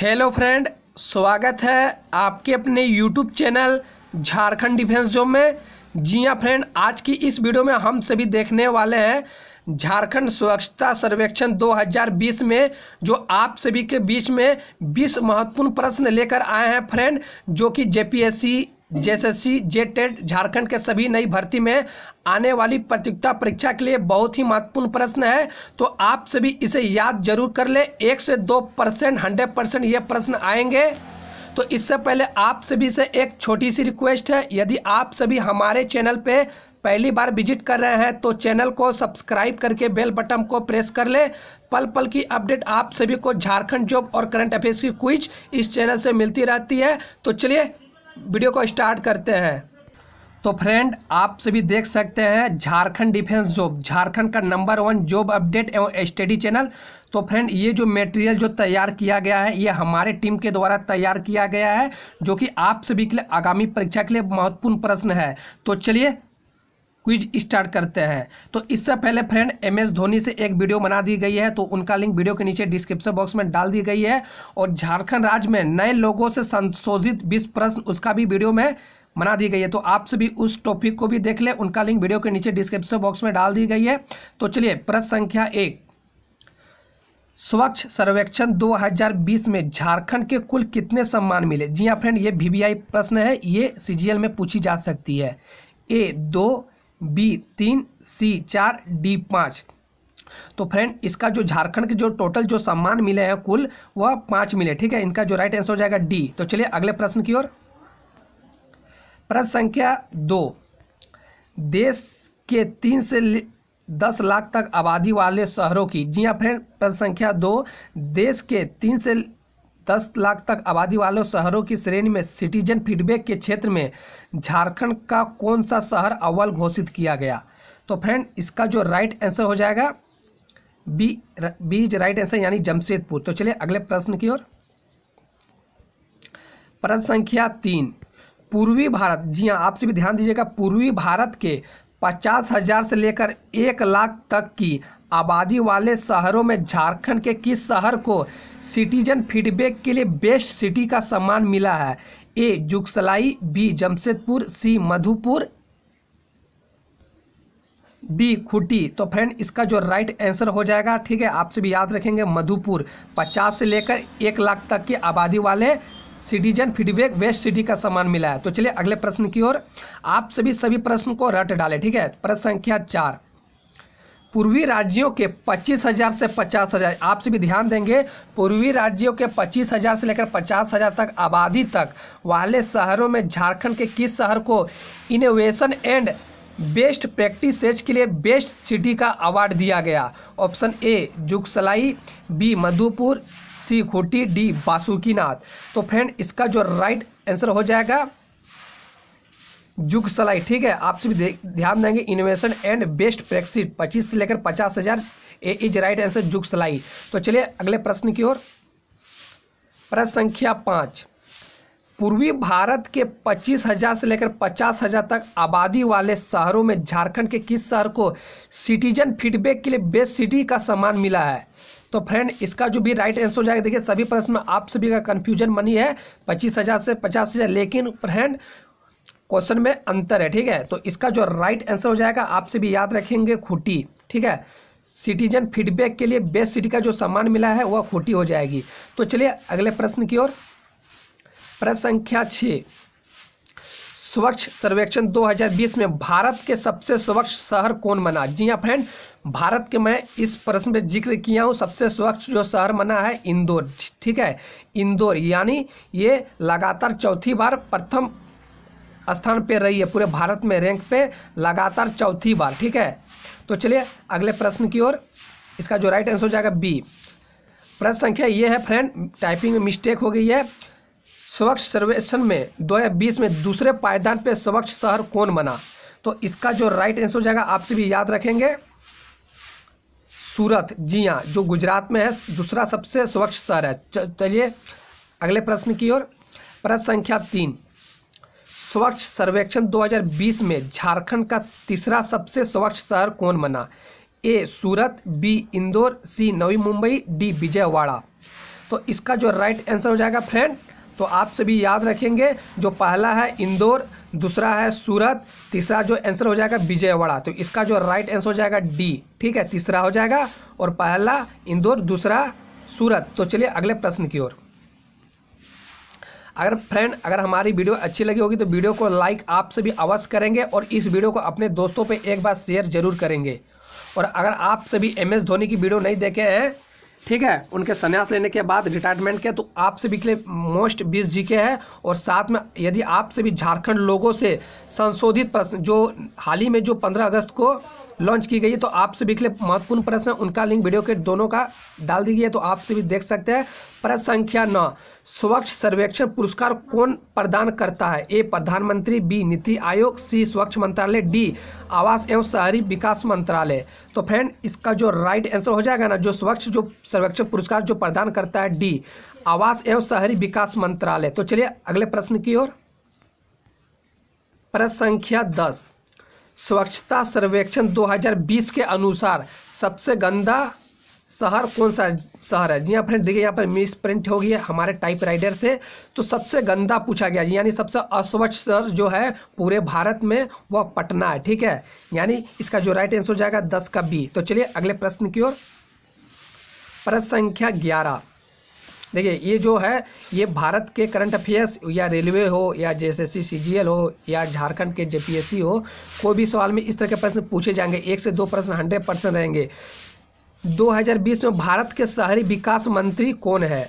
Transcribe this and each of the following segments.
hello friend स्वागत है आपके अपने YouTube channel Jharkhand defence job में जी हाँ फ्रेंड आज की इस वीडियो में हम सभी देखने वाले हैं झारखंड स्वच्छता सर्वेक्षण 2020 में जो आप सभी के बीच में 20 महत्वपूर्ण प्रश्न लेकर आए हैं फ्रेंड जो कि JPSC JSSC J TET Jharkhand के सभी नई भर्ती में आने वाली प्रतियोगिता परीक्षा के लिए बहुत ही महत्वपूर्ण प्रश्न है तो आप सभी इसे याद जरूर कर लें एक से दो परसेंट हंड्रेड परसेंट ये प्रश्न आएंगे तो इससे पहले आप सभी से एक छोटी सी रिक्वेस्ट है यदि आप सभी हमारे चैनल पे पहली बार विजिट कर रहे हैं तो चैनल को सब्सक्राइब करके बेल बटन को प्रेस कर लें पल पल की अपडेट आप सभी को झारखंड जॉब और करंट अफेयर्स की क्विज इस चैनल से मिलती रहती है तो चलिए वीडियो को स्टार्ट करते हैं तो फ्रेंड आप सभी देख सकते हैं झारखंड डिफेंस जॉब झारखंड का नंबर वन जॉब अपडेट एवं स्टडी चैनल तो फ्रेंड ये जो मटेरियल जो तैयार किया गया है ये हमारे टीम के द्वारा तैयार किया गया है जो कि आप सभी के लिए आगामी परीक्षा के लिए महत्वपूर्ण प्रश्न है तो चलिए क्विज स्टार्ट करते हैं तो इससे पहले फ्रेंड एम एस धोनी से एक वीडियो बना दी गई है तो उनका लिंक वीडियो के नीचे डिस्क्रिप्शन बॉक्स में डाल दी गई है और झारखंड राज्य में नए लोगों से संशोधित बीस प्रश्न उसका भी वीडियो में बना दी गई है तो आपसे भी उस टॉपिक को भी देख ले उनका लिंक वीडियो के नीचे डिस्क्रिप्शन बॉक्स में डाल दी गई है तो चलिए प्रश्न संख्या एक स्वच्छ सर्वेक्षण 2020 में झारखंड के कुल कितने सम्मान मिले जी हाँ फ्रेंड ये वी प्रश्न है ये सीजीएल में पूछी जा सकती है ए दो बी तीन सी चार डी पाँच तो फ्रेंड इसका जो झारखंड के जो टोटल जो सम्मान मिले हैं कुल वह पाँच मिले ठीक है इनका जो राइट आंसर हो जाएगा डी तो चलिए अगले प्रश्न की ओर प्रश्न संख्या दो देश के तीन से दस लाख तक आबादी वाले शहरों की जी हाँ फ्रेंड प्रश्न संख्या दो देश के तीन से दस लाख तक आबादी वाले शहरों की श्रेणी में सिटीजन फीडबैक के क्षेत्र में झारखंड का कौन सा शहर अव्वल घोषित किया गया तो फ्रेंड इसका जो राइट आंसर हो जाएगा B B is right answer यानी जमशेदपुर तो चलिए अगले प्रश्न की ओर प्रश्न संख्या तीन पूर्वी भारत जी हाँ आपसे भी ध्यान दीजिएगा पूर्वी भारत के पचास हजार से लेकर एक लाख तक की आबादी वाले शहरों में झारखंड के किस शहर को सिटीजन फीडबैक के लिए बेस्ट सिटी का सम्मान मिला है A Jugsalai B Jamshedpur C Madhupur D Khunti तो फ्रेंड इसका जो राइट आंसर हो जाएगा ठीक है आपसे भी याद रखेंगे मधुपुर पचास से लेकर एक लाख तक की आबादी वाले सिटीजन फीडबैक वेस्ट सिटी का सम्मान मिला है तो चलिए अगले प्रश्न की ओर आप सभी सभी प्रश्न को रट डालें ठीक है प्रश्न संख्या चार पूर्वी राज्यों के 25,000 से 50,000 आप सभी ध्यान देंगे पूर्वी राज्यों के 25,000 से लेकर 50,000 तक आबादी तक वाले शहरों में झारखंड के किस शहर को इनोवेशन एंड बेस्ट प्रैक्टिसेज के लिए बेस्ट सिटी का अवार्ड दिया गया option A Jugsalai B Madhupur C Khunti D Basukinath तो फ्रेंड इसका जो राइट आंसर हो जाएगा जुग सलाई ठीक है आप सभी ध्यान देंगे इनोवेशन एंड बेस्ट प्रैक्सिस पच्चीस से लेकर पचास हजार ए इज राइट आंसर जुग सलाई तो चलिए अगले प्रश्न की ओर प्रश्न संख्या पाँच पूर्वी भारत के पच्चीस हजार से लेकर पचास हजार तक आबादी वाले शहरों में झारखंड के किस शहर को सिटीजन फीडबैक के लिए बेस्ट सिटी का सम्मान मिला है तो फ्रेंड इसका जो भी राइट आंसर हो जाएगा देखिए सभी प्रश्न में आप सभी का कंफ्यूजन मनी है पच्चीस हज़ार से पचास हज़ार लेकिन फ्रेंड क्वेश्चन में अंतर है ठीक है तो इसका जो राइट आंसर हो जाएगा आपसे भी याद रखेंगे खुटी ठीक है सिटीजन फीडबैक के लिए बेस्ट सिटी का जो सम्मान मिला है वह खुटी हो जाएगी तो चलिए अगले प्रश्न की ओर प्रश्न संख्या छः स्वच्छ सर्वेक्षण 2020 में भारत के सबसे स्वच्छ शहर कौन बना जी हाँ फ्रेंड भारत के मैं इस प्रश्न में जिक्र किया हूँ सबसे स्वच्छ जो शहर बना है इंदौर ठीक है इंदौर यानी ये लगातार चौथी बार प्रथम स्थान पे रही है पूरे भारत में रैंक पे लगातार चौथी बार ठीक है तो चलिए अगले प्रश्न की ओर इसका जो राइट आंसर हो जाएगा बी प्रश्न संख्या ये है फ्रेंड टाइपिंग में मिस्टेक हो गई है स्वच्छ सर्वेक्षण में 2020 में दूसरे पायदान पे स्वच्छ शहर कौन बना तो इसका जो राइट आंसर हो जाएगा आपसे भी याद रखेंगे सूरत जी हाँ जो गुजरात में है दूसरा सबसे स्वच्छ शहर है चलिए अगले प्रश्न की ओर प्रश्न संख्या तीन स्वच्छ सर्वेक्षण 2020 में झारखंड का तीसरा सबसे स्वच्छ शहर कौन बना A Surat B Indore C Navi Mumbai D Vijayawada तो इसका जो राइट आंसर हो जाएगा फ्रेंड तो आप सभी याद रखेंगे जो पहला है इंदौर दूसरा है सूरत तीसरा जो आंसर हो जाएगा विजयवाड़ा तो इसका जो राइट आंसर हो जाएगा डी ठीक है तीसरा हो जाएगा और पहला इंदौर दूसरा सूरत तो चलिए अगले प्रश्न की ओर अगर फ्रेंड अगर हमारी वीडियो अच्छी लगी होगी तो वीडियो को लाइक आप सभी अवश्य करेंगे और इस वीडियो को अपने दोस्तों पर एक बार शेयर जरूर करेंगे और अगर आप सभी एम एस धोनी की वीडियो नहीं देखे हैं ठीक है उनके संन्यास लेने के बाद रिटायरमेंट के तो आपसे भी के लिए मोस्ट बीस जी के हैं और साथ में यदि आपसे भी झारखंड लोगों से संशोधित प्रश्न जो हाल ही में जो पंद्रह अगस्त को लॉन्च की गई है तो आपसे भी के लिए महत्वपूर्ण प्रश्न उनका लिंक वीडियो के दोनों का डाल दी गई है तो आपसे भी देख सकते हैं प्रश्न संख्या नौ स्वच्छ सर्वेक्षण पुरस्कार कौन प्रदान करता है ए प्रधानमंत्री बी नीति आयोग सी स्वच्छ मंत्रालय डी आवास एवं शहरी विकास मंत्रालय तो फ्रेंड इसका जो राइट आंसर हो जाएगा ना जो स्वच्छ जो सर्वेक्षण पुरस्कार जो प्रदान करता है डी आवास एवं शहरी विकास मंत्रालय तो चलिए अगले प्रश्न की ओर प्रश्न संख्या दस स्वच्छता सर्वेक्षण 2020 के अनुसार सबसे गंदा शहर कौन सा शहर है जी हाँ फ्रेंड देखिए यहाँ पर मिस प्रिंट हो गई है हमारे टाइप राइडर से तो सबसे गंदा पूछा गया यानी सबसे अस्वच्छ शहर जो है पूरे भारत में वह पटना है ठीक है यानी इसका जो राइट आंसर हो जाएगा दस का बी तो चलिए अगले प्रश्न की ओर प्रश्न संख्या ग्यारह देखिए ये जो है ये भारत के करंट अफेयर्स या रेलवे हो या जे एस हो या झारखंड के जेपीएससी हो कोई भी सवाल में इस तरह के प्रश्न पूछे जाएंगे एक से दो प्रश्न हंड्रेड परसेंट रहेंगे 2020 में भारत के शहरी विकास मंत्री कौन है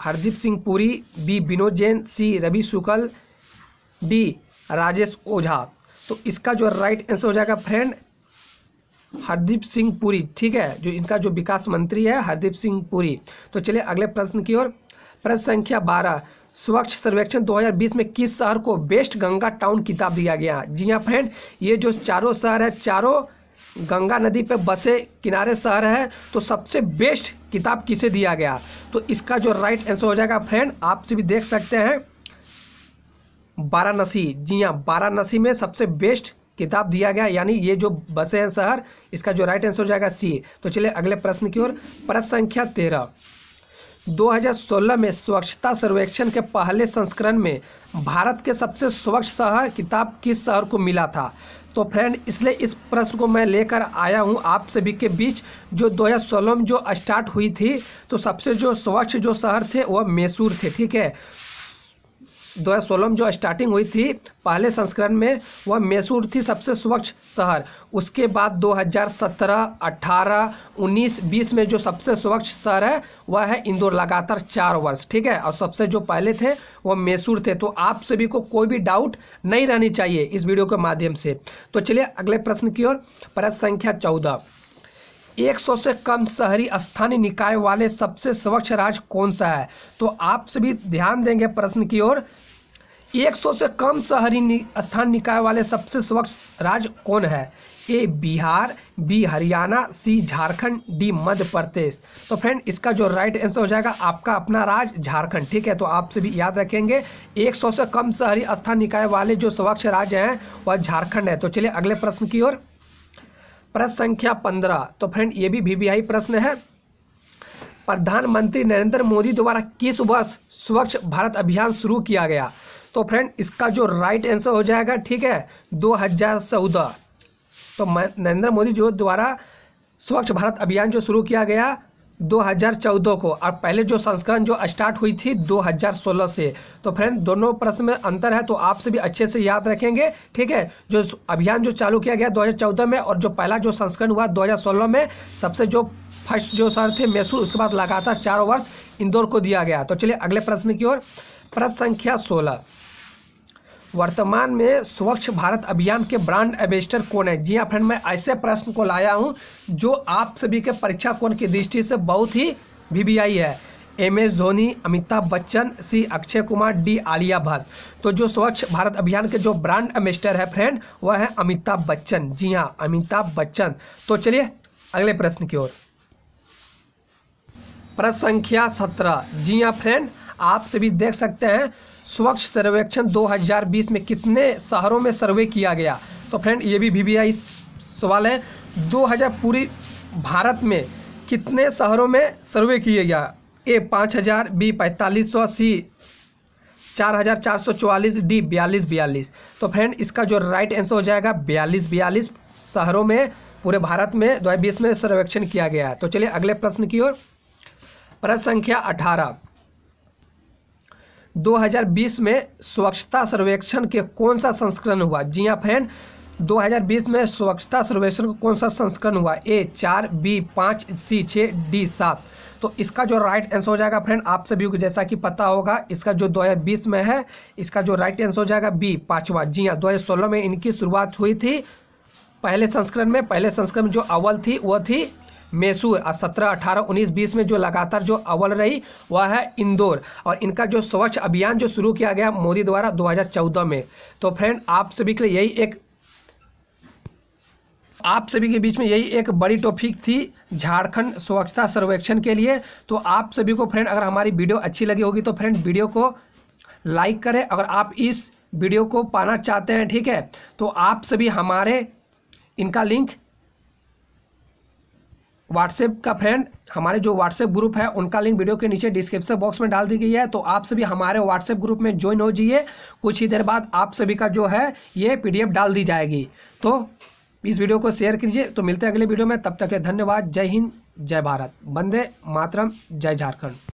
Hardeep Singh Puri B Vinod Jain C Ravi Shukla D Rajesh Ojha तो इसका जो राइट आंसर हो जाएगा फ्रेंड हरदीप सिंह पुरी ठीक है जो इनका जो विकास मंत्री है हरदीप सिंह पुरी तो चलिए अगले प्रश्न की ओर प्रश्न संख्या बारह स्वच्छ सर्वेक्षण 2020 में किस शहर को बेस्ट गंगा टाउन किताब दिया गया जी हाँ फ्रेंड ये जो चारों शहर है चारों गंगा नदी पे बसे किनारे शहर है तो सबसे बेस्ट किताब किसे दिया गया तो इसका जो राइट आंसर हो जाएगा फ्रेंड आप से भी देख सकते हैं वाराणसी जी हाँ वाराणसी में सबसे बेस्ट किताब दिया गया यानी ये जो बसे हैं शहर इसका जो राइट आंसर हो जाएगा सी तो चलिए अगले प्रश्न की ओर प्रश्न संख्या तेरह 2016 में स्वच्छता सर्वेक्षण के पहले संस्करण में भारत के सबसे स्वच्छ शहर किताब किस शहर को मिला था तो फ्रेंड इसलिए इस प्रश्न को मैं लेकर आया हूं आप सभी के बीच जो 2016 में जो स्टार्ट हुई थी तो सबसे जो स्वच्छ जो शहर थे वह मैसूर थे ठीक है 2016 जो स्टार्टिंग हुई थी पहले संस्करण में वह मैसूर थी सबसे स्वच्छ शहर उसके बाद 2017, 18, 19, 20 में जो सबसे स्वच्छ शहर है वह है इंदौर लगातार चार वर्ष ठीक है और सबसे जो पहले थे वह मैसूर थे तो आप सभी को कोई भी डाउट नहीं रहनी चाहिए इस वीडियो के माध्यम से तो चलिए अगले प्रश्न की ओर प्रश्न संख्या चौदह 100 से कम शहरी स्थानीय निकाय वाले सबसे स्वच्छ राज्य कौन सा है तो आप सभी ध्यान देंगे प्रश्न की ओर 100 से कम शहरी नि, स्थान निकाय वाले सबसे स्वच्छ राज्य कौन है A Bihar B Haryana C Jharkhand D Madhya Pradesh तो फ्रेंड इसका जो राइट आंसर हो जाएगा आपका अपना राज्य झारखंड ठीक है तो आप सभी याद रखेंगे 100 से कम शहरी स्थान निकाय वाले जो स्वच्छ राज्य हैं वह झारखंड है तो चलिए अगले प्रश्न की ओर प्रश्न संख्या पंद्रह तो फ्रेंड ये भी वीवीआई प्रश्न है प्रधानमंत्री नरेंद्र मोदी द्वारा किस वर्ष स्वच्छ भारत अभियान शुरू किया गया तो फ्रेंड इसका जो राइट आंसर हो जाएगा ठीक है दो हज़ार चौदह तो नरेंद्र मोदी जो द्वारा स्वच्छ भारत अभियान जो शुरू किया गया 2014 को और पहले जो संस्करण जो स्टार्ट हुई थी 2016 से तो फ्रेंड दोनों प्रश्न में अंतर है तो आपसे भी अच्छे से याद रखेंगे ठीक है जो अभियान जो चालू किया गया 2014 में और जो पहला जो संस्करण हुआ 2016 में सबसे जो फर्स्ट जो सर थे मैसूर उसके बाद लगातार चार वर्ष इंदौर को दिया गया तो चलिए अगले प्रश्न की ओर प्रश्न संख्या सोलह वर्तमान में स्वच्छ भारत अभियान के ब्रांड एम्बेसडर कौन है जी हाँ फ्रेंड मैं ऐसे प्रश्न को लाया हूँ जो आप सभी के परीक्षा कोण की दृष्टि से बहुत ही वीवीआई है M S Dhoni Amitabh Bachchan C Akshay Kumar D Alia Bhatt तो जो स्वच्छ भारत अभियान के जो ब्रांड एम्बेस्टर है फ्रेंड वह है अमिताभ बच्चन जी हाँ अमिताभ बच्चन तो चलिए अगले प्रश्न की ओर प्रश्न संख्या सत्रह जी हाँ फ्रेंड आप सभी देख सकते हैं स्वच्छ सर्वेक्षण 2020 में कितने शहरों में सर्वे किया गया तो फ्रेंड ये भी वी सवाल है 2000 पूरी भारत में कितने शहरों में सर्वे किए गया ए पाँच हज़ार बी पैंतालीस सौ सी चार हज़ार चार सौ चवालीस डी बयालीस बयालीस तो फ्रेंड इसका जो राइट आंसर हो जाएगा बयालीस बयालीस शहरों में पूरे भारत में दो में सर्वेक्षण किया गया है तो चलिए अगले प्रश्न की ओर प्रश्न संख्या अठारह 2020 में स्वच्छता सर्वेक्षण के कौन सा संस्करण हुआ जी हाँ फ्रेंड 2020 में स्वच्छता सर्वेक्षण का कौन सा संस्करण हुआ ए चार बी पाँच सी छः डी सात तो इसका जो राइट आंसर हो जाएगा फ्रेंड आप सभी को जैसा कि पता होगा इसका जो 2020 में है इसका जो राइट आंसर हो जाएगा बी पाँचवा जी हाँ 2016 में इनकी शुरुआत हुई थी पहले संस्करण में पहले संस्करण में जो अव्वल थी वह थी मैसूर और सत्रह अठारह उन्नीस बीस में जो लगातार जो अव्वल रही वह है इंदौर और इनका जो स्वच्छ अभियान जो शुरू किया गया मोदी द्वारा 2014 में तो फ्रेंड आप सभी के लिए यही एक आप सभी के बीच में यही एक बड़ी टॉपिक थी झारखंड स्वच्छता सर्वेक्षण के लिए तो आप सभी को फ्रेंड अगर हमारी वीडियो अच्छी लगी होगी तो फ्रेंड वीडियो को लाइक करें अगर आप इस वीडियो को पाना चाहते हैं ठीक है तो आप सभी हमारे इनका लिंक व्हाट्सएप का फ्रेंड हमारे जो व्हाट्सएप ग्रुप है उनका लिंक वीडियो के नीचे डिस्क्रिप्शन बॉक्स में डाल दी गई है तो आप सभी हमारे व्हाट्सएप ग्रुप में ज्वाइन हो जाइए कुछ ही देर बाद आप सभी का जो है ये पीडीएफ डाल दी जाएगी तो इस वीडियो को शेयर कीजिए तो मिलते हैं अगले वीडियो में तब तक के धन्यवाद जय हिंद जय भारत बंदे मातरम जय झारखंड